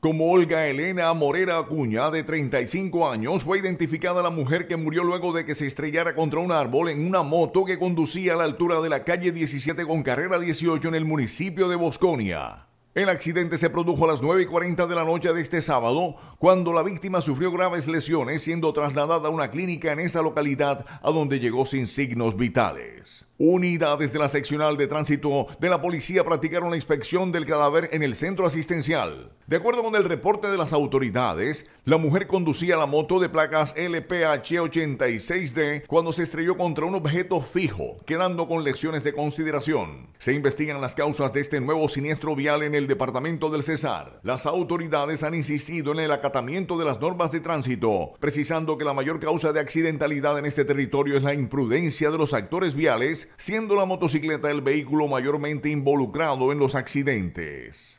Como Olga Elena Morera Acuña, de 35 años, fue identificada la mujer que murió luego de que se estrellara contra un árbol en una moto que conducía a la altura de la calle 17 con carrera 18 en el municipio de Bosconia. El accidente se produjo a las 9.40 de la noche de este sábado, cuando la víctima sufrió graves lesiones, siendo trasladada a una clínica en esa localidad, a donde llegó sin signos vitales. Unidades de la seccional de tránsito de la policía practicaron la inspección del cadáver en el centro asistencial. De acuerdo con el reporte de las autoridades, la mujer conducía la moto de placas LPH86D cuando se estrelló contra un objeto fijo, quedando con lecciones de consideración. Se investigan las causas de este nuevo siniestro vial en el departamento del Cesar. Las autoridades han insistido en el acatamiento de las normas de tránsito, precisando que la mayor causa de accidentalidad en este territorio es la imprudencia de los actores viales, siendo la motocicleta el vehículo mayormente involucrado en los accidentes.